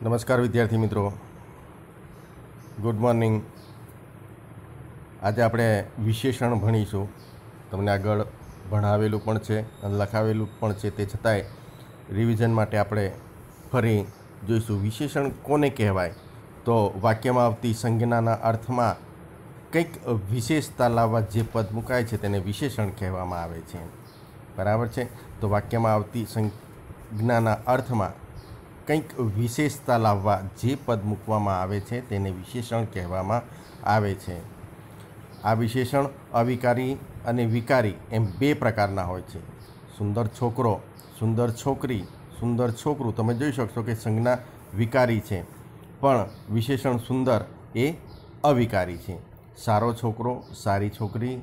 નમસ્કાર વિદ્યાર્થી મિત્રો ગુડ મોર્નિંગ આજે આપણે વિશેષણ ભણીશું તમને આગળ ભણાવેલું પણ છે અને લખાવેલું પણ છે તે છતાંય રિવિઝન માટે આપણે ફરી જોઈશું વિશેષણ કોને કહેવાય તો વાક્યમાં આવતી સંજ્ઞાના અર્થમાં કંઈક વિશેષતા લાવવા જે પદ મુકાય છે તેને વિશેષણ કહેવામાં આવે છે બરાબર છે તો વાક્યમાં આવતી સંજ્ઞાના અર્થમાં કંઈક વિશેષતા લાવવા જે પદ મૂકવામાં આવે છે તેને વિશેષણ કહેવામાં આવે છે આ વિશેષણ અવિકારી અને વિકારી એમ બે પ્રકારના હોય છે સુંદર છોકરો સુંદર છોકરી સુંદર છોકરું તમે જોઈ શકશો કે સંજ્ઞા વિકારી છે પણ વિશેષણ સુંદર એ અવિકારી છે સારો છોકરો સારી છોકરી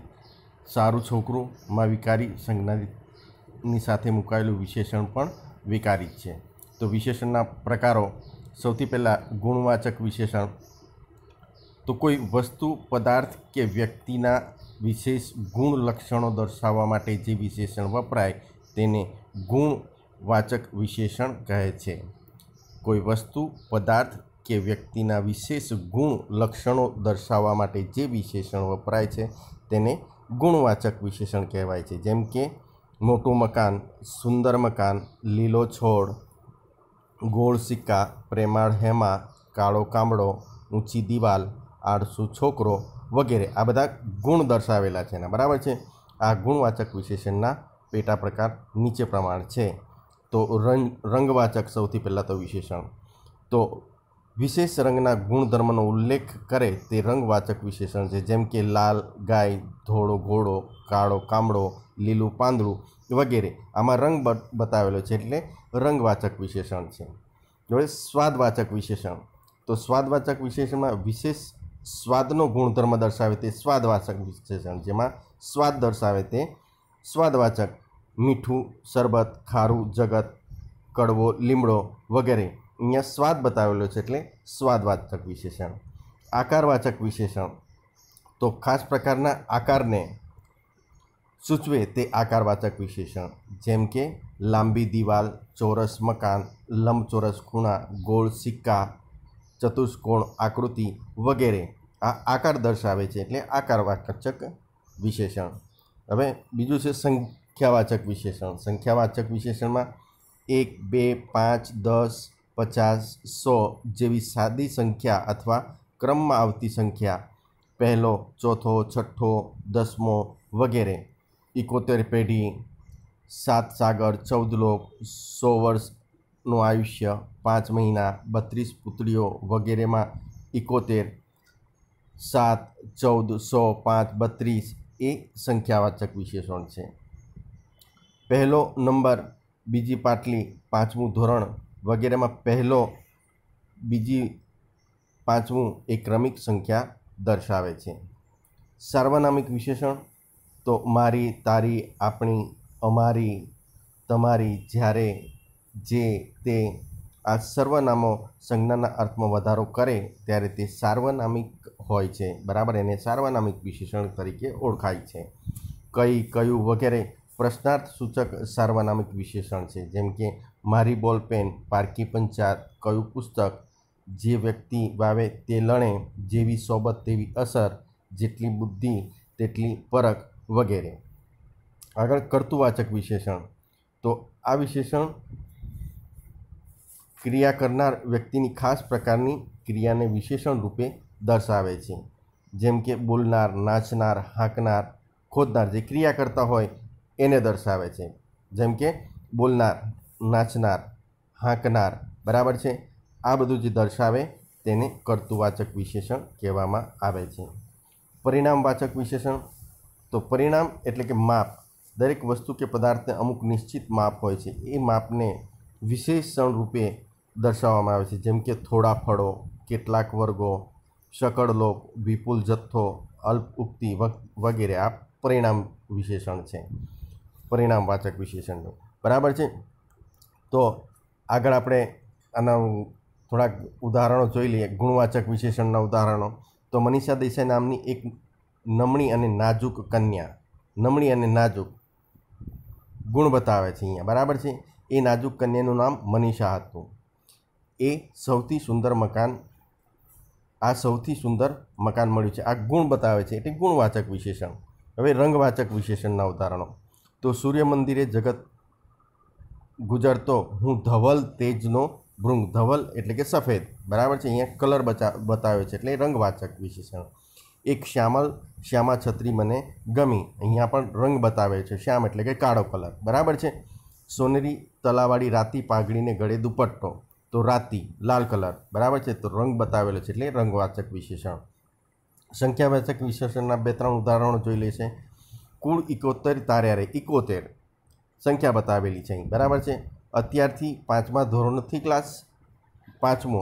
સારું છોકરું માં વિકારી સંજ્ઞાની સાથે મુકાયેલું વિશેષણ પણ વિકારી છે તો વિશેષણના પ્રકારો સૌથી પહેલાં ગુણવાચક વિશેષણ તો કોઈ વસ્તુ પદાર્થ કે વ્યક્તિના વિશેષ ગુણ લક્ષણો દર્શાવવા માટે જે વિશેષણ વપરાય તેને ગુણવાચક વિશેષણ કહે છે કોઈ વસ્તુ પદાર્થ કે વ્યક્તિના વિશેષ ગુણ લક્ષણો દર્શાવવા માટે જે વિશેષણ વપરાય છે તેને ગુણવાચક વિશેષણ કહેવાય છે જેમ કે મોટું મકાન સુંદર મકાન લીલો છોડ ગોળ સિક્કા પ્રેમાળ હેમા કાળો કામડો ઊંચી દિવાલ આળસુ છોકરો વગેરે આ બધા ગુણ દર્શાવેલા છે એના બરાબર છે આ ગુણવાચક વિશેષણના પેટા પ્રકાર નીચે પ્રમાણ છે તો રંગ રંગવાચક સૌથી પહેલાં તો વિશેષણ તો વિશેષ રંગના ગુણધર્મનો ઉલ્લેખ કરે તે રંગવાચક વિશેષણ છે જેમ કે લાલ ગાય ધોળો ઘોડો કાળો કામડો લીલું પાંદડું વગેરે આમાં રંગ બતાવેલો છે એટલે રંગવાચક વિશેષણ છે હવે સ્વાદવાચક વિશેષણ તો સ્વાદવાચક વિશેષણમાં વિશેષ સ્વાદનો ગુણધર્મ દર્શાવે તે સ્વાદવાચક વિશેષણ જેમાં સ્વાદ દર્શાવે તે સ્વાદવાચક મીઠું શરબત ખારું જગત કડવો લીમડો વગેરે અહીંયા સ્વાદ બતાવેલો છે એટલે સ્વાદવાચક વિશેષણ આકારવાચક વિશેષણ તો ખાસ પ્રકારના આકારને સૂચવે તે આકારવાચક વિશેષણ જેમ કે લાંબી દિવાલ ચોરસ મકાન લંબચોરસ ખૂણા ગોળ સિક્કા ચતુષ્કોણ આકૃતિ વગેરે આ આકાર દર્શાવે છે એટલે આકારવાચક વિશેષણ હવે બીજું છે સંખ્યાવાચક વિશેષણ સંખ્યાવાચક વિશેષણમાં એક બે પાંચ દસ પચાસ સો જેવી સાદી સંખ્યા અથવા ક્રમમાં આવતી સંખ્યા પહેલો ચોથો છઠ્ઠો દસમો વગેરે એકોતેર પેઢી સાત સાગર ચૌદ લોક સો વર્ષનું આયુષ્ય પાંચ મહિના બત્રીસ પુતળીઓ વગેરેમાં એકોતેર સાત ચૌદ સો પાંચ બત્રીસ એ સંખ્યાવાચક વિશેષણ છે પહેલો નંબર બીજી પાટલી પાંચમું ધોરણ વગેરેમાં પહેલો બીજી પાંચમું એ ક્રમિક સંખ્યા દર્શાવે છે સાર્વનામિક વિશેષણ તો મારી તારી આપણી અમારી તમારી જ્યારે જે તે આ સર્વનામો સંજ્ઞાના અર્થમાં વધારો કરે ત્યારે તે સાર્વનામિક હોય છે બરાબર એને સાર્વનામિક વિશેષણ તરીકે ઓળખાય છે કઈ કયું વગેરે પ્રશ્નાર્થ સૂચક સાર્વનામિક વિશેષણ છે જેમ કે મારી બોલપેન પારકી પંચાત કયું પુસ્તક જે વ્યક્તિ વાવે તે લણે જેવી સોબત તેવી અસર જેટલી બુદ્ધિ તેટલી પરખ વગેરે આગળ કર્તુવાચક વિશેષણ તો આ વિશેષણ ક્રિયા કરનાર વ્યક્તિની ખાસ પ્રકારની ક્રિયાને વિશેષણ રૂપે દર્શાવે છે જેમ કે બોલનાર નાચનાર હાંકનાર ખોદનાર જે ક્રિયા કરતા હોય એને દર્શાવે છે જેમ કે બોલનાર નાચનાર હાંકનાર બરાબર છે આ બધું જે દર્શાવે તેને કર્તુવાચક વિશેષણ કહેવામાં આવે છે પરિણામવાચક વિશેષણ તો પરિણામ એટલે કે માપ દરેક વસ્તુ કે પદાર્થને અમુક નિશ્ચિત માપ હોય છે એ માપને વિશેષણ રૂપે દર્શાવવામાં આવે છે જેમ કે થોડા ફળો કેટલાક વર્ગો સકળ લોક વિપુલ જથ્થો અલ્પ ઉક્તિ વગેરે આ પરિણામ વિશેષણ છે પરિણામવાચક વિશેષણનું બરાબર છે તો આગળ આપણે આના થોડાક ઉદાહરણો જોઈ લઈએ ગુણવાચક વિશેષણના ઉદાહરણો તો મનીષા દેસાઈ નામની એક નમણી અને નાજુક કન્યા નમણી અને નાજુક ગુણ બતાવે છે અહીંયા બરાબર છે એ નાજુક કન્યાનું નામ મનીષા હતું એ સૌથી સુંદર મકાન આ સૌથી સુંદર મકાન મળ્યું છે આ ગુણ બતાવે છે એટલે ગુણવાચક વિશેષણ હવે રંગવાચક વિશેષણના ઉદાહરણો તો સૂર્ય મંદિરે જગત ગુજરતો હું ધવલ તેજનો ભૃંગ ધવલ એટલે કે સફેદ બરાબર છે અહીંયા કલર બચા બતાવે છે એટલે રંગવાચક વિશેષણ એક શ્યામલ શ્યામા છત્રી મને ગમી અહીંયા પણ રંગ બતાવે છે શ્યામ એટલે કે કાળો કલર બરાબર છે સોનેરી તલાવાળી રાતી પાઘડીને ગળે દુપટ્ટો તો રાતી લાલ કલર બરાબર છે તો રંગ બતાવેલો છે એટલે રંગવાચક વિશેષણ સંખ્યાવાચક વિશેષણના બે ત્રણ ઉદાહરણો જોઈ લે છે કુળ ઇકોતેર તાર્યારે ઇકોતેર સંખ્યા બતાવેલી છે અહીં બરાબર છે અત્યારથી પાંચમા ધોરણથી ક્લાસ પાંચમો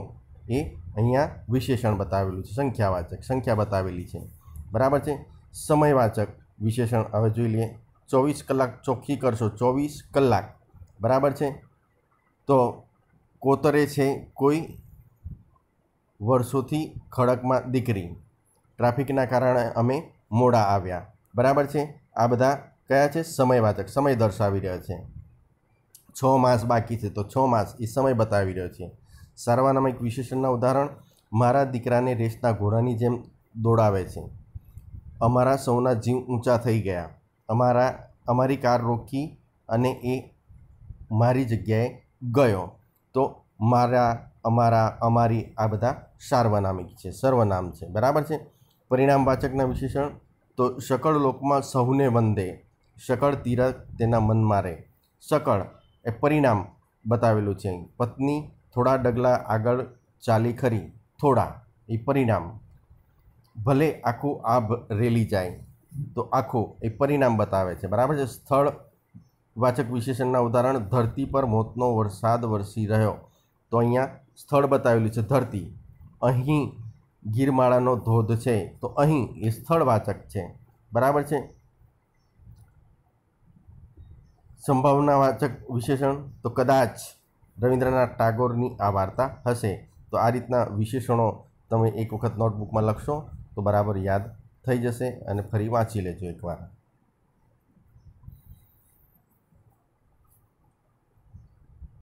એ અહીંયા વિશેષણ બતાવેલું છે સંખ્યાવાચક સંખ્યા બતાવેલી છે બરાબર છે સમયવાચક વિશેષણ હવે જોઈ લઈએ ચોવીસ કલાક ચોખ્ખી કરશો ચોવીસ કલાક બરાબર છે તો કોતરે છે કોઈ વર્ષોથી ખડકમાં દીકરી ટ્રાફિકના કારણે અમે મોડા આવ્યા બરાબર છે આ બધા કયા છે સમયવાચક સમય દર્શાવી રહ્યા છે છ માસ બાકી છે તો છ માસ એ સમય બતાવી રહ્યો છે સર્વનામિક વિશેષણના ઉદાહરણ મારા દીકરાને રેસના ઘોડાની જેમ દોડાવે છે અમારા સૌના જીવ ઊંચા થઈ ગયા અમારા અમારી કાર રોકી અને એ મારી જગ્યાએ ગયો તો મારા અમારા અમારી આ બધા સાર્વનામિક છે સર્વનામ છે બરાબર છે પરિણામવાચકના વિશેષણ તો સકળ લોકમાં સૌને વંદે સકળ તીરથ તેના મનમાં રહે સકળ એ પરિણામ બતાવેલું છે પત્ની થોડા ડગલા આગળ ચાલી ખરી થોડા એ પરિણામ ભલે આખું આભ રેલી જાય તો આખું એ પરિણામ બતાવે છે બરાબર છે સ્થળ વાચક વિશેષણના ઉદાહરણ ધરતી પર મોતનો વરસાદ વરસી રહ્યો તો અહીંયા સ્થળ બતાવેલું છે ધરતી અહીં ગીરમાળાનો ધોધ છે તો અહીં એ સ્થળવાચક છે બરાબર છે સંભાવનાવાચક વિશેષણ તો કદાચ રવિન્દ્રનાથ ટાગોરની આ વાર્તા હશે તો આ રીતના વિશેષણો તમે એક વખત નોટબુકમાં લખશો તો બરાબર યાદ થઈ જશે અને ફરી વાંચી લેજો એકવાર